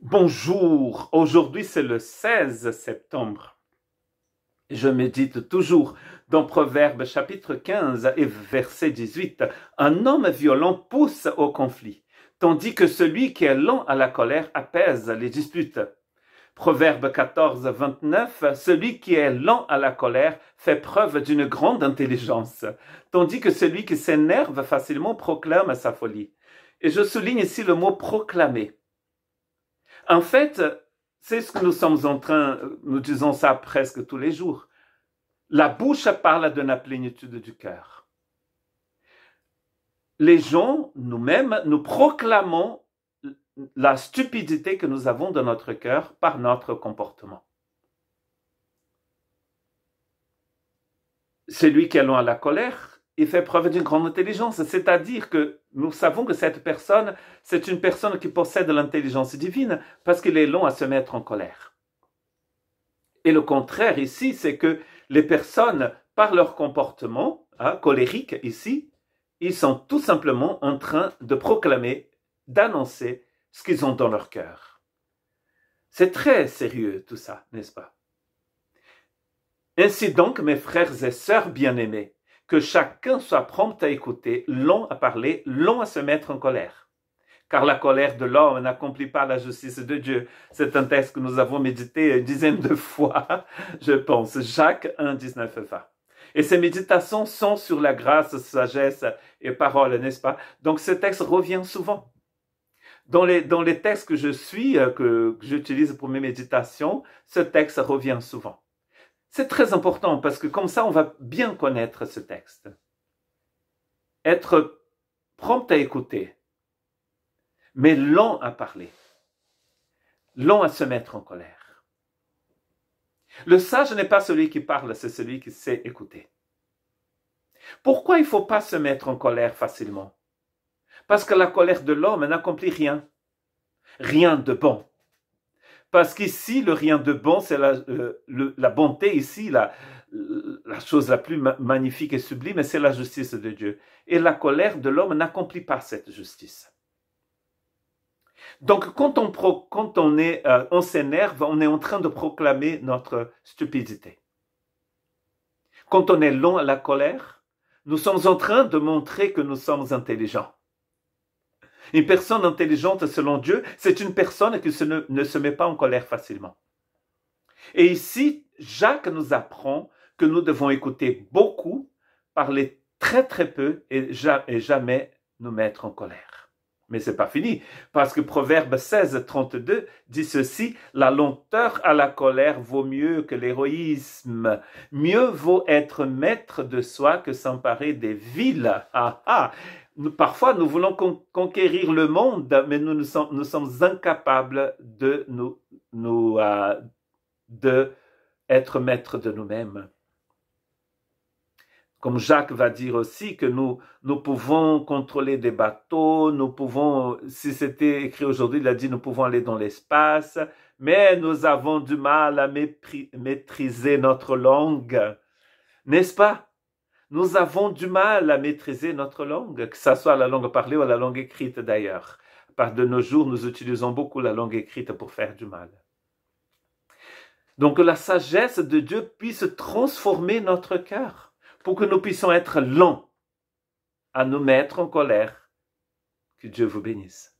Bonjour, aujourd'hui c'est le 16 septembre. Je médite toujours dans Proverbe chapitre 15 et verset 18. Un homme violent pousse au conflit, tandis que celui qui est lent à la colère apaise les disputes. Proverbe 14, 29, celui qui est lent à la colère fait preuve d'une grande intelligence, tandis que celui qui s'énerve facilement proclame sa folie. Et je souligne ici le mot proclamer en fait, c'est ce que nous sommes en train, nous disons ça presque tous les jours. La bouche parle de la plénitude du cœur. Les gens, nous-mêmes, nous proclamons la stupidité que nous avons dans notre cœur par notre comportement. Celui qui loin à la colère, il fait preuve d'une grande intelligence. C'est-à-dire que nous savons que cette personne, c'est une personne qui possède l'intelligence divine parce qu'il est long à se mettre en colère. Et le contraire ici, c'est que les personnes, par leur comportement hein, colérique ici, ils sont tout simplement en train de proclamer, d'annoncer ce qu'ils ont dans leur cœur. C'est très sérieux tout ça, n'est-ce pas Ainsi donc, mes frères et sœurs bien-aimés, que chacun soit prompt à écouter, long à parler, long à se mettre en colère. Car la colère de l'homme n'accomplit pas la justice de Dieu. C'est un texte que nous avons médité une dizaine de fois, je pense. Jacques 1, 19 20. Et ces méditations sont sur la grâce, sagesse et parole, n'est-ce pas Donc ce texte revient souvent. Dans les, dans les textes que je suis, euh, que j'utilise pour mes méditations, ce texte revient souvent. C'est très important parce que comme ça, on va bien connaître ce texte. Être prompt à écouter, mais lent à parler, lent à se mettre en colère. Le sage n'est pas celui qui parle, c'est celui qui sait écouter. Pourquoi il ne faut pas se mettre en colère facilement Parce que la colère de l'homme n'accomplit rien, rien de bon. Parce qu'ici, le rien de bon, c'est la, euh, la bonté, ici, la, la chose la plus magnifique et sublime, c'est la justice de Dieu. Et la colère de l'homme n'accomplit pas cette justice. Donc, quand on, quand on est, euh, on s'énerve, on est en train de proclamer notre stupidité. Quand on est long à la colère, nous sommes en train de montrer que nous sommes intelligents. Une personne intelligente selon Dieu, c'est une personne qui ne, ne se met pas en colère facilement. Et ici, Jacques nous apprend que nous devons écouter beaucoup, parler très très peu et jamais nous mettre en colère. Mais c'est pas fini, parce que Proverbe 16, 32 dit ceci, la lenteur à la colère vaut mieux que l'héroïsme. Mieux vaut être maître de soi que s'emparer des villes. Ah ah! parfois, nous voulons conquérir le monde, mais nous, sommes, incapables de nous, euh, de être maître de nous-mêmes. Comme Jacques va dire aussi que nous, nous pouvons contrôler des bateaux, nous pouvons, si c'était écrit aujourd'hui, il a dit nous pouvons aller dans l'espace, mais nous avons du mal à maîtriser notre langue. N'est-ce pas? Nous avons du mal à maîtriser notre langue, que ça soit la langue parlée ou la langue écrite d'ailleurs. Par de nos jours, nous utilisons beaucoup la langue écrite pour faire du mal. Donc la sagesse de Dieu puisse transformer notre cœur pour que nous puissions être lents à nous mettre en colère. Que Dieu vous bénisse.